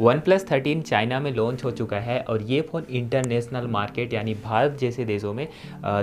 one plus thirteen China में launch हो चुका है और ये फ़ोन इंटरनेशनल मार्केट यानी भारत जैसे देशों में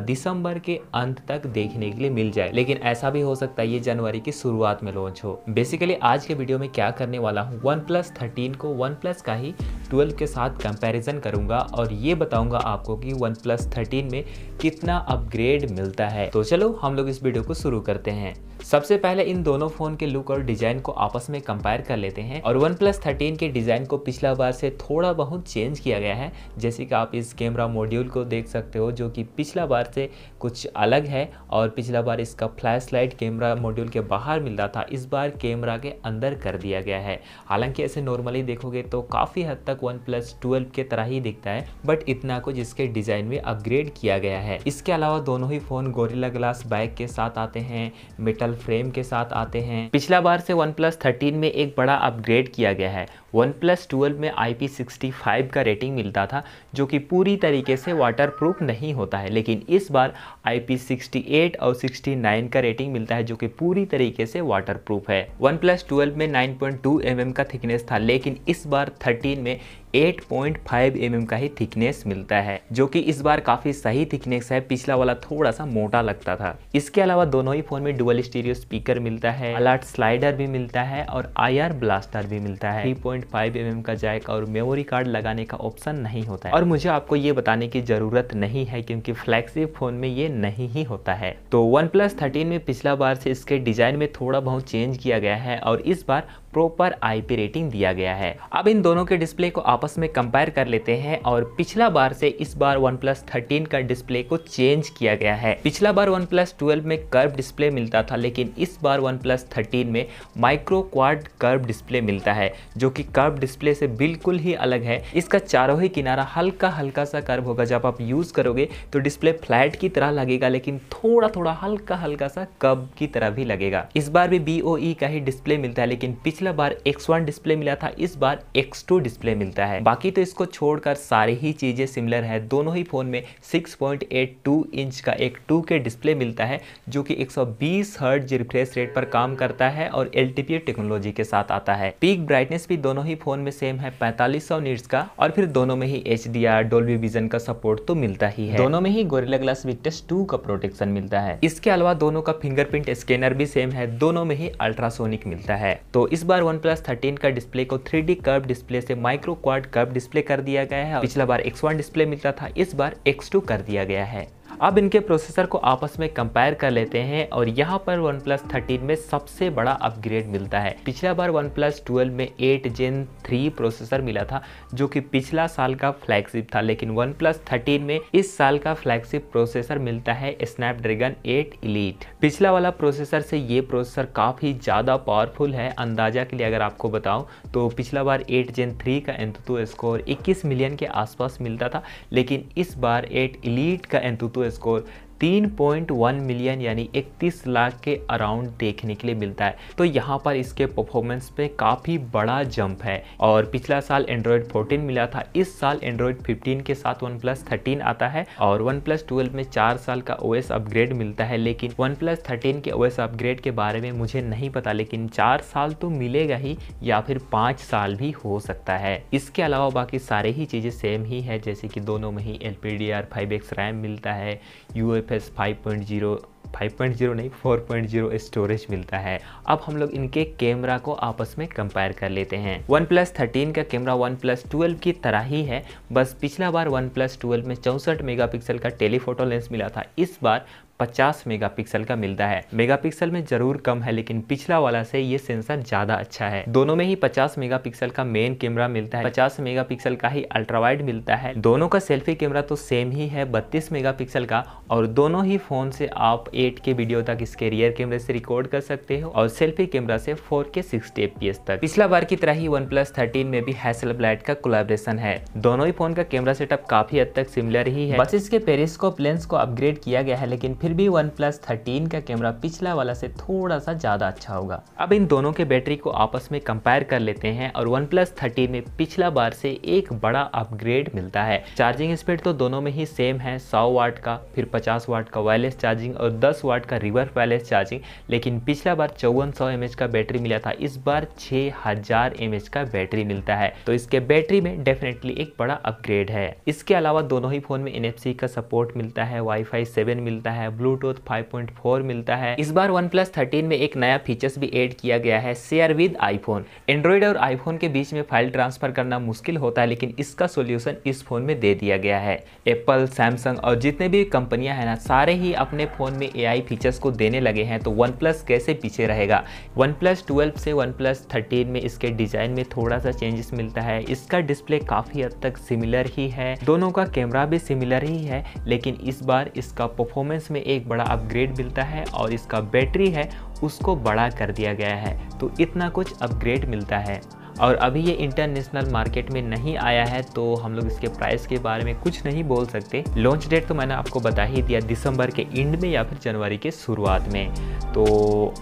दिसंबर के अंत तक देखने के लिए मिल जाए लेकिन ऐसा भी हो सकता है ये जनवरी की शुरुआत में लॉन्च हो बेसिकली आज के वीडियो में क्या करने वाला हूँ वन प्लस थर्टीन को वन प्लस का ही ट्वेल्व के साथ कंपैरिजन करूंगा और ये बताऊंगा आपको कि वन प्लस थर्टीन में कितना अपग्रेड मिलता है तो चलो हम लोग इस वीडियो को शुरू करते हैं सबसे पहले इन दोनों फ़ोन के लुक और डिज़ाइन को आपस में कंपेयर कर लेते हैं और वन प्लस थर्टीन के डिज़ाइन को पिछला बार से थोड़ा बहुत चेंज किया गया है जैसे कि आप इस कैमरा मॉड्यूल को देख सकते हो जो कि पिछला बार से कुछ अलग है और पिछला बार इसका फ्लैश लाइट कैमरा मॉड्यूल के बाहर मिल रहा था इस बार कैमरा के अंदर कर दिया गया है हालांकि ऐसे नॉर्मली देखोगे तो काफ़ी हद तक वन प्लस ट्वेल्व के तरह ही दिखता है बट इतना कुछ इसके डिज़ाइन में अपग्रेड किया गया है इसके अलावा दोनों ही फ़ोन गोरिला ग्लास बैग के साथ आते हैं मेटल फ्रेम के साथ आते हैं पिछला बार से वन प्लस थर्टीन में एक बड़ा अपग्रेड किया गया है वन प्लस ट्वेल्व में आई पी सिक्सटी फाइव का रेटिंग मिलता था जो कि पूरी तरीके से वाटर प्रूफ नहीं होता है लेकिन इस बार आई पी सिक्सटी एट और सिक्सटी नाइन का रेटिंग मिलता है जो कि पूरी तरीके से वाटर प्रूफ है वन प्लस ट्वेल्व में nine point two M M का थिकनेस था लेकिन इस बार थर्टीन में 8.5 mm का ही थिकनेस मिलता है जो कि इस बार काफी सही थिकनेस है पिछला वाला थोड़ा सा मोटा लगता था इसके अलावा दोनों ही फोन में डुअल स्टीरियो स्पीकर मिलता है अलर्ट स्लाइडर भी मिलता है और आईआर ब्लास्टर भी मिलता है 3.5 mm का जैक और मेमोरी कार्ड लगाने का ऑप्शन नहीं होता है और मुझे आपको ये बताने की जरूरत नहीं है क्यूँकी फ्लैक्सी फोन में ये नहीं ही होता है तो वन प्लस थर्टीन में पिछला बार से इसके डिजाइन में थोड़ा बहुत चेंज किया गया है और इस बार प्रोपर आई रेटिंग दिया गया है अब इन दोनों के डिस्प्ले को आप आपस में कंपेयर कर लेते हैं और पिछला बार से इस बार वन प्लस थर्टीन का डिस्प्ले को चेंज किया गया है पिछला बार वन प्लस ट्वेल्व में कर्व डिस्प्ले मिलता था लेकिन इस बार वन प्लस थर्टीन में माइक्रो कर्व डिस्प्ले मिलता है जो कि कर्व डिस्प्ले से बिल्कुल ही अलग है इसका चारों ही किनारा हल्का हल्का सा कर्व होगा जब आप यूज़ करोगे तो डिस्प्ले फ्लैट की तरह लगेगा लेकिन थोड़ा थोड़ा हल्का हल्का सा कर्व की तरह भी लगेगा इस बार भी बी e का ही डिस्प्ले मिलता है लेकिन पिछला बार एक्स डिस्प्ले मिला था इस बार एक्स डिस्प्ले मिलता है है बाकी तो इसको छोड़कर सारी ही चीज़ें सिमिलर है दोनों ही फ़ोन में 6.82 इंच का एक 2K डिस्प्ले मिलता है जो कि 120 हर्ट रिफ्रेश रेट पर काम करता है और एल टेक्नोलॉजी के साथ आता है पीक ब्राइटनेस भी दोनों ही फ़ोन में सेम है पैंतालीस सौ का और फिर दोनों में ही एच डी विजन का सपोर्ट तो मिलता ही है दोनों में ही गोरेला ग्लास विक्टस टू का प्रोटेक्शन मिलता है इसके अलावा दोनों का फिंगरप्रिंट स्कैनर भी सेम है दोनों में ही अल्ट्रासोनिक मिलता है तो इस बार वन प्लस थर्टीन का डिस्प्ले को थ्री डी डिस्प्ले से माइक्रो क्वार कब डिस्प्ले कर दिया गया है पिछला बार एक्स डिस्प्ले मिलता था इस बार एक्स कर दिया गया है अब इनके प्रोसेसर को आपस में कंपेयर कर लेते हैं और यहाँ पर वन प्लस थर्टीन में सबसे बड़ा अपग्रेड मिलता है पिछला बार वन प्लस ट्वेल्व में एट जेन थ्री प्रोसेसर मिला था जो कि पिछला साल का फ्लैगशिप था लेकिन वन प्लस थर्टीन में इस साल का फ्लैगशिप प्रोसेसर मिलता है स्नैपड्रैगन एट इलीट पिछला वाला प्रोसेसर से ये प्रोसेसर काफ़ी ज़्यादा पावरफुल है अंदाजा के लिए अगर आपको बताऊँ तो पिछला बार एट जेन थ्री का एंतुतु स्कोर इक्कीस मिलियन के आसपास मिलता था लेकिन इस बार एट इलीट का एंतुतु score 3.1 मिलियन यानी 31 लाख के अराउंड देखने के लिए मिलता है तो यहाँ पर इसके परफॉर्मेंस पे काफ़ी बड़ा जंप है और पिछला साल एंड्रॉयड 14 मिला था इस साल एंड्रॉयड 15 के साथ वन प्लस थर्टीन आता है और वन प्लस ट्वेल्व में चार साल का ओ अपग्रेड मिलता है लेकिन वन प्लस थर्टीन के ओ अपग्रेड के बारे में मुझे नहीं पता लेकिन चार साल तो मिलेगा ही या फिर पाँच साल भी हो सकता है इसके अलावा बाकी सारे ही चीज़ें सेम ही है जैसे कि दोनों में ही L P D R five X RAM मिलता है U F S five point zero 5.0 नहीं 4.0 स्टोरेज मिलता है अब हम लोग इनके कैमरा को आपस में कंपेयर कर लेते हैं वन प्लस थर्टीन का कैमरा वन प्लस ट्वेल्व की तरह ही है बस पिछला बार वन प्लस ट्वेल्व में चौंसठ मेगापिक्सल का टेलीफोटो लेंस मिला था इस बार 50 मेगापिक्सल का मिलता है मेगापिक्सल में जरूर कम है लेकिन पिछला वाला से ये सेंसर ज़्यादा अच्छा है दोनों में ही 50 मेगापिक्सल का मेन कैमरा मिलता है 50 मेगापिक्सल का ही अल्ट्रावाइड मिलता है दोनों का सेल्फी कैमरा तो सेम ही है 32 मेगा का और दोनों ही फ़ोन से आप के वीडियो तक इसके रियर कैमरे से रिकॉर्ड कर सकते हो और सेल्फी कैमरा से फोर के fps तक पिछला बार की तरह ही वन प्लस में भी हैसल ब्लाइट का कोलेब्रेशन है दोनों ही फोन का कैमरा सेटअप काफी हद तक सिमिलर ही है बस इसके पेरिस्कोप लेंस को अपग्रेड किया गया है लेकिन फिर फिर भी वन प्लस थर्टीन का कैमरा पिछला वाला से थोड़ा सा ज़्यादा अच्छा होगा अब इन दोनों के बैटरी को आपस में कंपेयर कर लेते हैं और वन प्लस थर्टीन में पिछला बार से एक बड़ा अपग्रेड मिलता है चार्जिंग स्पीड तो दोनों में ही सेम है सौ वाट का फिर पचास वाट का वायरलेस चार्जिंग और दस वाट का रिवर्स वायरलेस चार्जिंग लेकिन पिछला बार चौवन सौ का बैटरी मिला था इस बार छः हजार का बैटरी मिलता है तो इसके बैटरी में डेफिनेटली एक बड़ा अपग्रेड है इसके अलावा दोनों ही फोन में एन का सपोर्ट मिलता है वाई फाई मिलता है ब्लूटूथ 5.4 मिलता है इस बार वन प्लस थर्टीन में एक नया फीचर्स भी एड किया गया है शेयर विद आईफोन एंड्रॉइड और आईफोन के बीच में फाइल ट्रांसफर करना मुश्किल होता है लेकिन इसका सोल्यूशन इस फोन में दे दिया गया है एप्पल सैमसंग और जितने भी कंपनियां हैं ना सारे ही अपने फोन में ए फीचर्स को देने लगे हैं तो वन कैसे पीछे रहेगा वन प्लस से वन प्लस में इसके डिजाइन में थोड़ा सा चेंजेस मिलता है इसका डिस्प्ले काफी हद तक सिमिलर ही है दोनों का कैमरा भी सिमिलर ही है लेकिन इस बार इसका परफॉर्मेंस में में एक बड़ा अपग्रेड मिलता है और इसका बैटरी है उसको बड़ा कर दिया गया है तो इतना कुछ अपग्रेड मिलता है और अभी ये इंटरनेशनल मार्केट में नहीं आया है तो हम लोग इसके प्राइस के बारे में कुछ नहीं बोल सकते लॉन्च डेट तो मैंने आपको बता ही दिया दिसंबर के एंड में या फिर जनवरी के शुरुआत में तो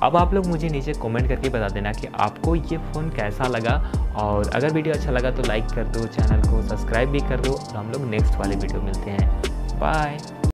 अब आप लोग मुझे नीचे कमेंट करके बता देना कि आपको ये फ़ोन कैसा लगा और अगर वीडियो अच्छा लगा तो लाइक कर दो चैनल को सब्सक्राइब भी कर दो और हम लोग नेक्स्ट वाले वीडियो मिलते हैं बाय